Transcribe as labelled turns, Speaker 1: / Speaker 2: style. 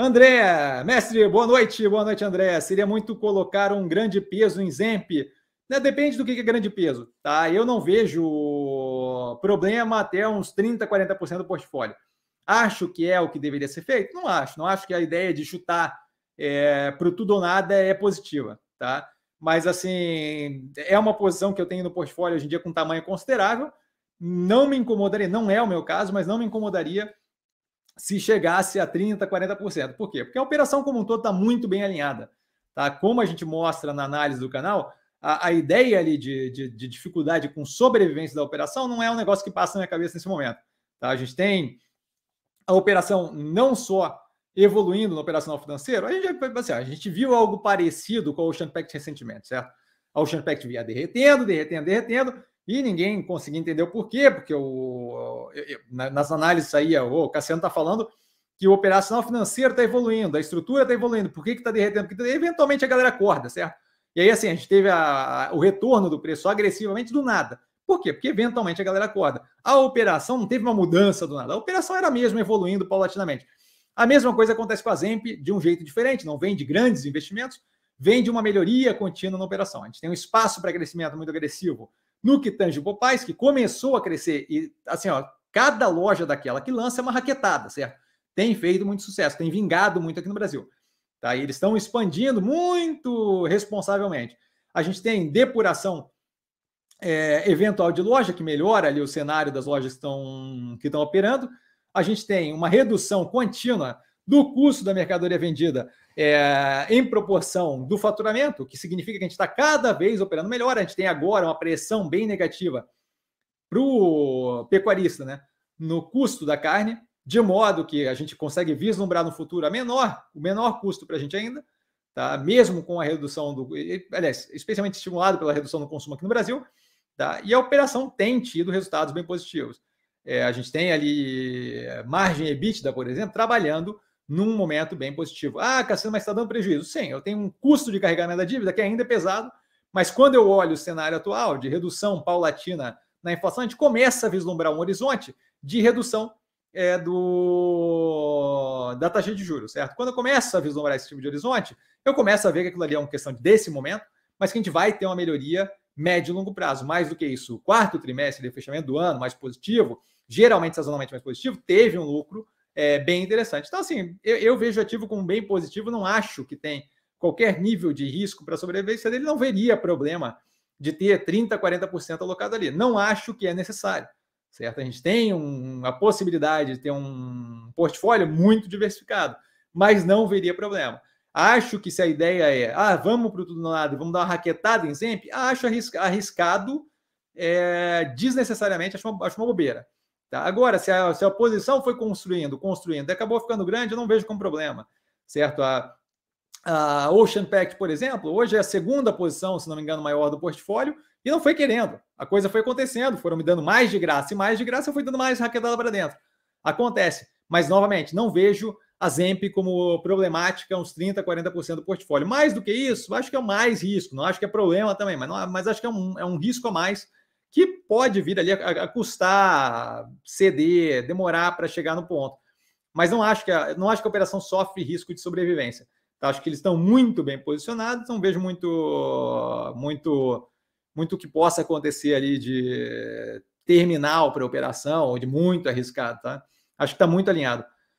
Speaker 1: André, mestre, boa noite. Boa noite, André. Seria muito colocar um grande peso em Zemp. Né, depende do que é grande peso, tá? Eu não vejo problema até uns 30, 40% do portfólio. Acho que é o que deveria ser feito? Não acho. Não acho que a ideia de chutar é, para o tudo ou nada é positiva, tá? Mas, assim, é uma posição que eu tenho no portfólio hoje em dia com tamanho considerável. Não me incomodaria, não é o meu caso, mas não me incomodaria se chegasse a 30%, 40%. Por quê? Porque a operação como um todo está muito bem alinhada. Tá? Como a gente mostra na análise do canal, a, a ideia ali de, de, de, dificuldade com sobrevivência da operação não é um negócio que passa na minha cabeça nesse momento. Tá? A gente tem a operação não só evoluindo no operacional financeiro, a gente, assim, a gente viu algo parecido com o Ocean Pact recentemente, certo? A Ocean Pact via derretendo, derretendo, derretendo, e ninguém conseguia entender o porquê, porque o, nas análises aí o Cassiano está falando que o operacional financeiro está evoluindo, a estrutura está evoluindo, por que está derretendo? Porque eventualmente a galera acorda, certo? E aí, assim, a gente teve a, o retorno do preço agressivamente do nada. Por quê? Porque eventualmente a galera acorda. A operação não teve uma mudança do nada. A operação era mesmo evoluindo paulatinamente. A mesma coisa acontece com a Zemp de um jeito diferente, não vem de grandes investimentos, vem de uma melhoria contínua na operação. A gente tem um espaço para crescimento muito agressivo. No que tange Popais, que começou a crescer, e assim, ó, cada loja daquela que lança é uma raquetada, certo? Tem feito muito sucesso, tem vingado muito aqui no Brasil. Tá? E eles estão expandindo muito responsavelmente. A gente tem depuração é, eventual de loja, que melhora ali o cenário das lojas que estão que estão operando. A gente tem uma redução contínua do custo da mercadoria vendida é, em proporção do faturamento, o que significa que a gente está cada vez operando melhor. A gente tem agora uma pressão bem negativa para o pecuarista, né? No custo da carne, de modo que a gente consegue vislumbrar no futuro a menor, o menor custo para a gente ainda, tá? Mesmo com a redução do. Aliás, especialmente estimulado pela redução do consumo aqui no Brasil, tá? E a operação tem tido resultados bem positivos. É, a gente tem ali é, margem EBITDA, por exemplo, trabalhando num momento bem positivo. Ah, Cassino, mas está dando prejuízo. Sim, eu tenho um custo de carregamento da dívida que ainda é pesado, mas quando eu olho o cenário atual de redução paulatina na inflação, a gente começa a vislumbrar um horizonte de redução é, do da taxa de juros, certo? Quando eu começo a vislumbrar esse tipo de horizonte, eu começo a ver que aquilo ali é uma questão desse momento, mas que a gente vai ter uma melhoria médio e longo prazo. Mais do que isso, o quarto trimestre de fechamento do ano mais positivo, geralmente sazonalmente mais positivo, teve um lucro é, bem interessante. Então, assim, eu, eu vejo ativo como bem positivo, não acho que tem qualquer nível de risco para a sobrevivência dele, não veria problema de ter 30%, 40% alocado ali. Não acho que é necessário, certo? A gente tem um, a possibilidade de ter um portfólio muito diversificado, mas não veria problema. Acho que se a ideia é, ah, vamos para o tudo nada e vamos dar uma raquetada em sempre, acho arriscado, é, desnecessariamente, acho uma, acho uma bobeira. Tá? Agora, se a, se a foi construindo, construindo, acabou ficando grande, eu não vejo como problema, certo? A, a Ocean Pact, por exemplo, hoje é a segunda posição, se não me engano, maior do portfólio, e não foi querendo. A coisa foi acontecendo, foram me dando mais de graça e mais de graça, eu fui dando mais raquetada para dentro. Acontece. Mas, novamente, não vejo a Zemp como problemática, uns 30%, 40% do portfólio. Mais do que isso, acho que é mais risco. Não acho que é problema também, mas, não, mas acho que é um, é um risco a mais que pode vir ali a, a custar, ceder, demorar para chegar no ponto. Mas não acho que a, não acho que a operação sofre risco de sobrevivência. Tá? Acho que eles estão muito bem posicionados, não vejo muito muito muito que possa acontecer ali de terminal para operação ou de muito arriscado, tá? Acho que está muito alinhado.